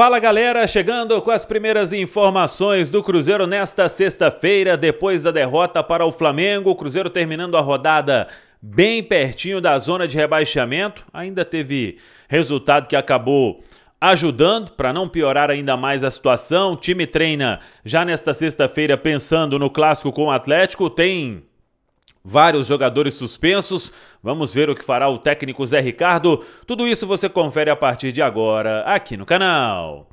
Fala galera, chegando com as primeiras informações do Cruzeiro nesta sexta-feira, depois da derrota para o Flamengo. O Cruzeiro terminando a rodada bem pertinho da zona de rebaixamento. Ainda teve resultado que acabou ajudando para não piorar ainda mais a situação. O time treina já nesta sexta-feira pensando no clássico com o Atlético. Tem vários jogadores suspensos. Vamos ver o que fará o técnico Zé Ricardo. Tudo isso você confere a partir de agora aqui no canal.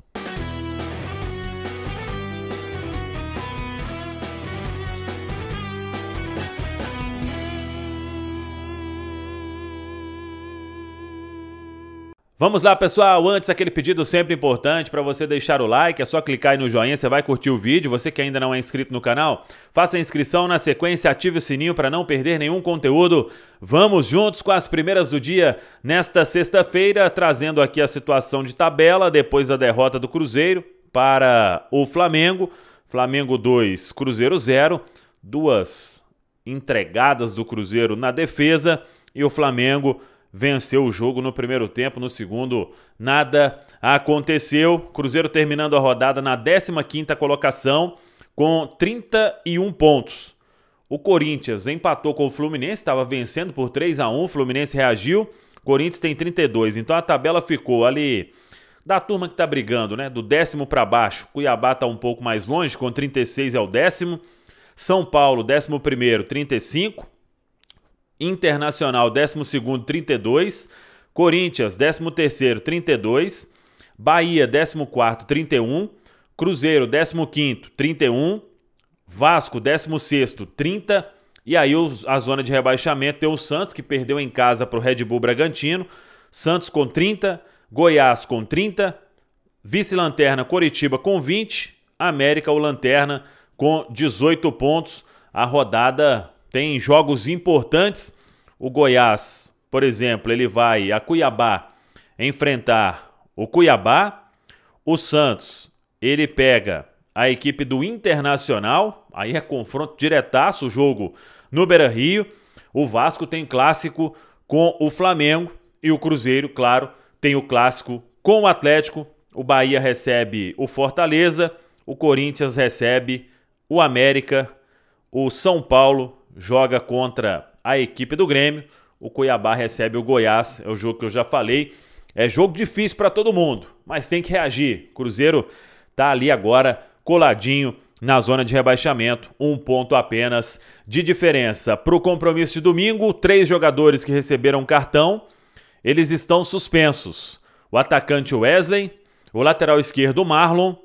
Vamos lá, pessoal. Antes, aquele pedido sempre importante para você deixar o like. É só clicar aí no joinha, você vai curtir o vídeo. Você que ainda não é inscrito no canal, faça a inscrição na sequência, ative o sininho para não perder nenhum conteúdo. Vamos juntos com as primeiras do dia nesta sexta-feira, trazendo aqui a situação de tabela depois da derrota do Cruzeiro para o Flamengo. Flamengo 2, Cruzeiro 0. Duas entregadas do Cruzeiro na defesa e o Flamengo venceu o jogo no primeiro tempo, no segundo nada aconteceu. Cruzeiro terminando a rodada na 15ª colocação com 31 pontos. O Corinthians empatou com o Fluminense, estava vencendo por 3 a 1, o Fluminense reagiu. Corinthians tem 32, então a tabela ficou ali da turma que está brigando, né? Do décimo para baixo. Cuiabá está um pouco mais longe, com 36 é o décimo. São Paulo, décimo primeiro, 35. Internacional 12 32, Corinthians 13 32, Bahia 14 31, Cruzeiro 15 31, Vasco 16 30 e aí a zona de rebaixamento tem o Santos que perdeu em casa para o Red Bull Bragantino, Santos com 30, Goiás com 30, vice-lanterna Coritiba com 20, América o lanterna com 18 pontos. A rodada tem jogos importantes. O Goiás, por exemplo, ele vai a Cuiabá enfrentar o Cuiabá. O Santos, ele pega a equipe do Internacional. Aí é confronto diretaço o jogo no Beira-Rio. O Vasco tem clássico com o Flamengo e o Cruzeiro, claro, tem o clássico com o Atlético. O Bahia recebe o Fortaleza, o Corinthians recebe o América, o São Paulo joga contra a equipe do Grêmio. O Cuiabá recebe o Goiás, é o jogo que eu já falei. É jogo difícil para todo mundo, mas tem que reagir. Cruzeiro tá ali agora coladinho na zona de rebaixamento, um ponto apenas de diferença. Para o compromisso de domingo, três jogadores que receberam cartão, eles estão suspensos. O atacante Wesley, o lateral esquerdo Marlon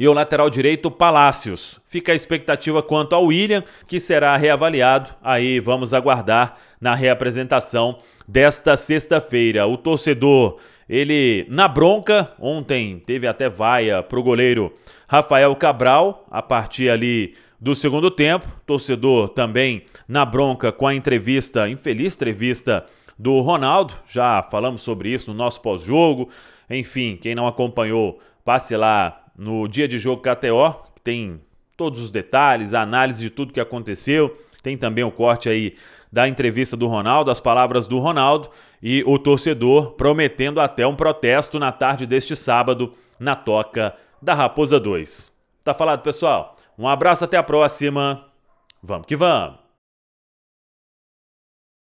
e o lateral direito Palácios. Fica a expectativa quanto ao William, que será reavaliado. Aí vamos aguardar na reapresentação desta sexta-feira. O torcedor, ele na bronca, ontem teve até vaia para o goleiro Rafael Cabral, a partir ali do segundo tempo. Torcedor também na bronca com a entrevista, infeliz entrevista do Ronaldo. Já falamos sobre isso no nosso pós-jogo. Enfim, quem não acompanhou, passe lá no dia de jogo KTO, que tem todos os detalhes, a análise de tudo que aconteceu. Tem também o corte aí da entrevista do Ronaldo, as palavras do Ronaldo e o torcedor prometendo até um protesto na tarde deste sábado na toca da Raposa 2. Tá falado, pessoal? Um abraço, até a próxima. Vamos que vamos!